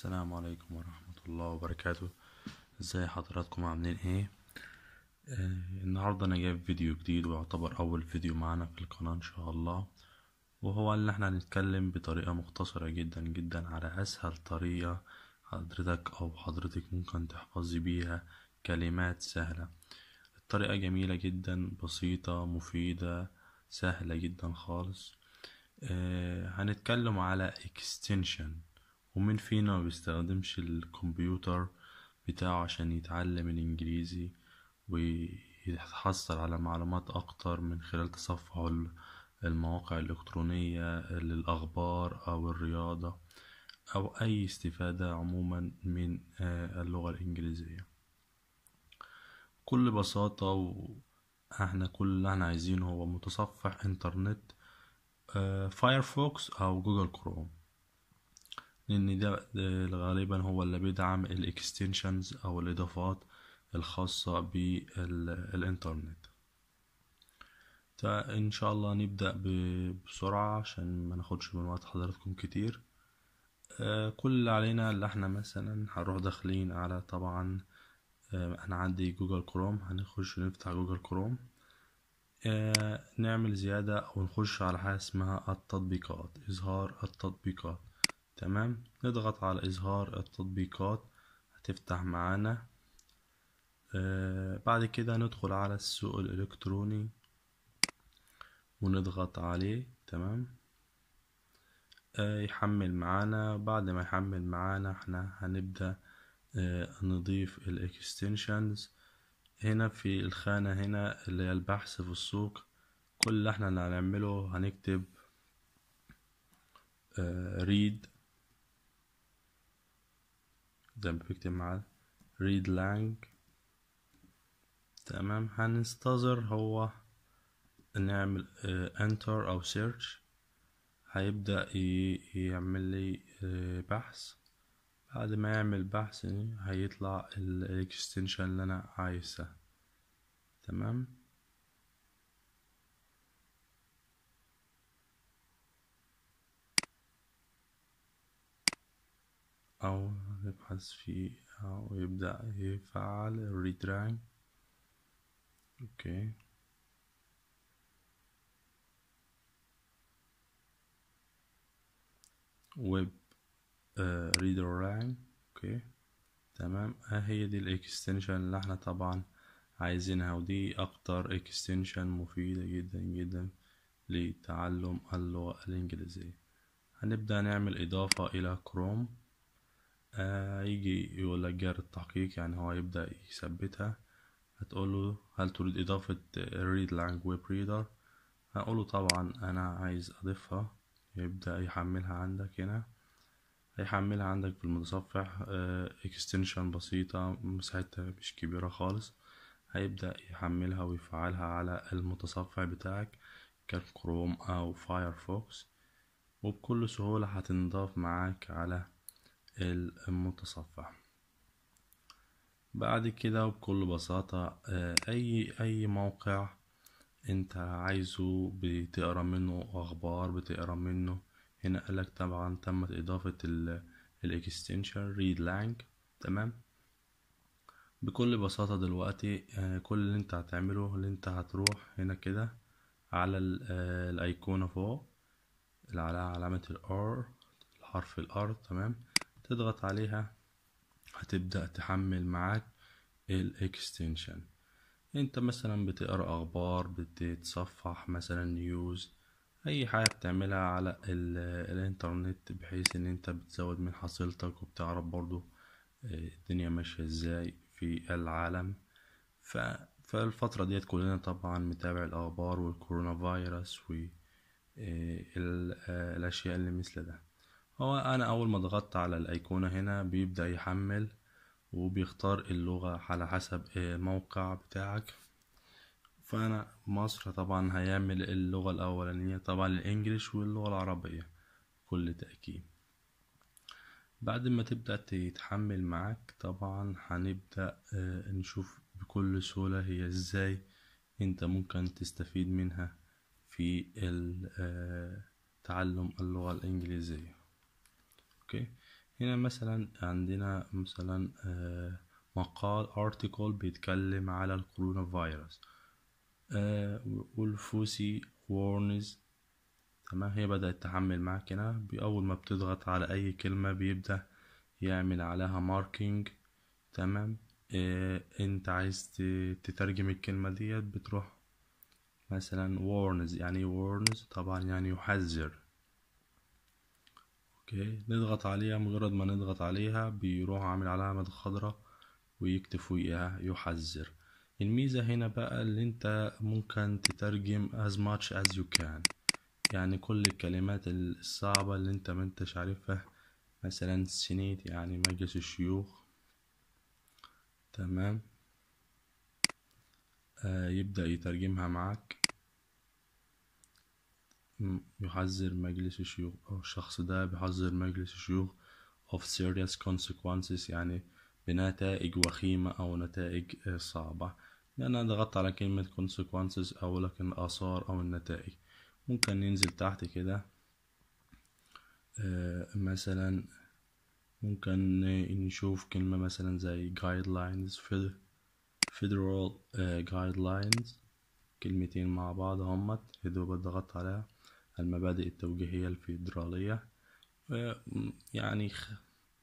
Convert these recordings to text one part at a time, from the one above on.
السلام عليكم ورحمة الله وبركاته ازاي حضراتكم عاملين ايه آه النهاردة انا جايب فيديو جديد ويعتبر اول فيديو معانا في القناة ان شاء الله وهو ان احنا هنتكلم بطريقة مختصرة جدا جدا على اسهل طريقة حضرتك او حضرتك ممكن تحفظي بيها كلمات سهلة الطريقة جميلة جدا بسيطة مفيدة سهلة جدا خالص آه هنتكلم على extension ومين فينا ما بيستخدمش الكمبيوتر بتاعه عشان يتعلم الإنجليزي ويتحصل على معلومات أكتر من خلال تصفح المواقع الإلكترونية للأخبار أو الرياضة أو أي استفادة عموما من آه، اللغة الإنجليزية بكل بساطة احنا كل اللي احنا عايزينه هو متصفح انترنت فايرفوكس آه، أو جوجل كروم لأن ده آه، غالبا هو اللي بيدعم الاكستنشنز أو الإضافات الخاصة بالإنترنت فإن شاء الله نبدأ بسرعة عشان ما ناخدش من وقت حضراتكم كتير آه، كل اللي علينا اللي احنا مثلا هنروح داخلين على طبعا آه، انا عندي جوجل كروم هنخش نفتح جوجل كروم نعمل زيادة أو نخش على حاجة اسمها التطبيقات إظهار التطبيقات تمام نضغط على إظهار التطبيقات هتفتح معانا آه بعد كده ندخل على السوق الإلكتروني ونضغط عليه تمام آه يحمل معانا بعد ما يحمل معانا احنا هنبدأ آه نضيف الاكستنشنز هنا في الخانة هنا اللي هي البحث في السوق كل اللي احنا هنعمله هنكتب ريد آه، زي ما بكتب معاه read lang تمام هننتظر هو نعمل انتر آه، او سيرش هيبدأ يعمل لي آه، بحث بعد ما يعمل بحث يعني هيطلع الاكستنشن اللي انا عايزها تمام او يبحث في ويبدأ يفعل الريتراي اوكي ويب آه اوكي تمام ها آه، هي دي الاكستنشن اللي احنا طبعا عايزينها ودي اكتر اكستنشن مفيدة جدا جدا لتعلم اللغة الانجليزية هنبدأ نعمل اضافة الى كروم هيجي آه، يقول لك جاري التحقيق يعني هو هيبدأ يثبتها هتقوله هل تريد إضافة read lang web reader هقوله طبعا أنا عايز أضيفها يبدأ يحملها عندك هنا هيحملها عندك في المتصفح اكستنشن آه، بسيطة مساحتها مش كبيرة خالص هيبدأ يحملها ويفعلها على المتصفح بتاعك ككروم أو فايرفوكس وبكل سهولة هتنضاف معاك على المتصفح بعد كده بكل بساطة آه، أي أي موقع أنت عايزه بتقرا منه أخبار بتقرا منه هنا قالك طبعا تمت إضافة الإكستنشن ريد لانج تمام بكل بساطة دلوقتي آه، كل اللي أنت هتعمله اللي أنت هتروح هنا كده على آه، الأيقونة فوق على علامة الار الحرف الار تمام تضغط عليها هتبدأ تحمل معاك الاكستنشن انت مثلا بتقرا اخبار بتتصفح مثلا نيوز اي حاجه بتعملها على الانترنت بحيث ان انت بتزود من حصيلتك وبتعرف برضو آه، الدنيا ماشيه ازاي في العالم ف فالفتره ديت كلنا طبعا متابع الاخبار والكورونا فيروس والاشياء آه، آه، اللي مثل ده هو انا اول ما ضغطت على الايقونة هنا بيبدأ يحمل وبيختار اللغة على حسب الموقع بتاعك فانا مصر طبعا هيعمل اللغة الاولانية طبعا الانجليش واللغة العربية كل تأكيد بعد ما تبدأ تتحمل معاك طبعا هنبدأ آه، نشوف بكل سهولة هي ازاي انت ممكن تستفيد منها في آه، تعلم اللغة الإنجليزية اوكي هنا مثلا عندنا مثلا آه، مقال article بيتكلم على الكورونا فيروس آه، والفوسي warns تمام هي بدأت تحمل معاك هنا أول ما بتضغط على أي كلمة بيبدأ يعمل عليها ماركينج تمام إيه انت عايز تترجم الكلمة ديت بتروح مثلا warns يعني warns طبعا يعني يحذر اوكي نضغط عليها مجرد ما نضغط عليها بيروح عامل علامة خضراء ويكتب فوقها يحذر الميزة هنا بقى اللي انت ممكن تترجم as much as you can يعني كل الكلمات الصعبة اللي انت ما انتش عارفها مثلا سنيت يعني مجلس الشيوخ تمام آه يبدأ يترجمها معاك يحذر مجلس الشيوخ أو الشخص ده بيحذر مجلس الشيوخ of serious consequences يعني بنتائج وخيمة أو نتائج صعبة لأن أنا ضغطت على كلمة consequences أو لكن الآثار أو النتائج ممكن ننزل تحت كده آه، مثلا ممكن نشوف كلمة مثلا زي guidelines federal آه، guidelines كلمتين مع بعض همت يدوب ضغطت عليها المبادئ التوجيهية الفيدرالية يعني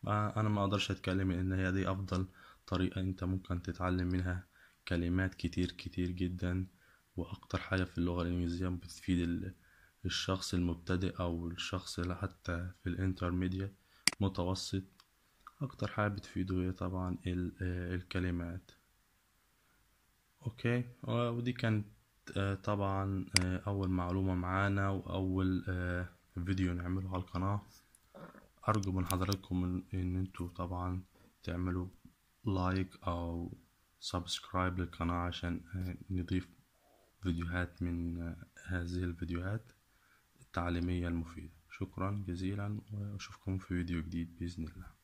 أنا ما أقدرش أتكلم إن هي دي أفضل طريقة أنت ممكن تتعلم منها كلمات كتير كتير جدا وأكتر حاجة في اللغة الإنجليزية بتفيد الشخص المبتدئ أو الشخص اللي حتى في الانترميديا متوسط أكتر حاجة بتفيده هي طبعا آه، الكلمات أوكي ودي كانت آه، طبعا آه، اول معلومة معانا واول آه، فيديو نعمله على القناة ارجو من حضراتكم ان انتوا طبعا تعملوا لايك او سبسكرايب للقناة عشان نضيف فيديوهات من هذه الفيديوهات التعليمية المفيدة شكرا جزيلا واشوفكم في فيديو جديد بإذن الله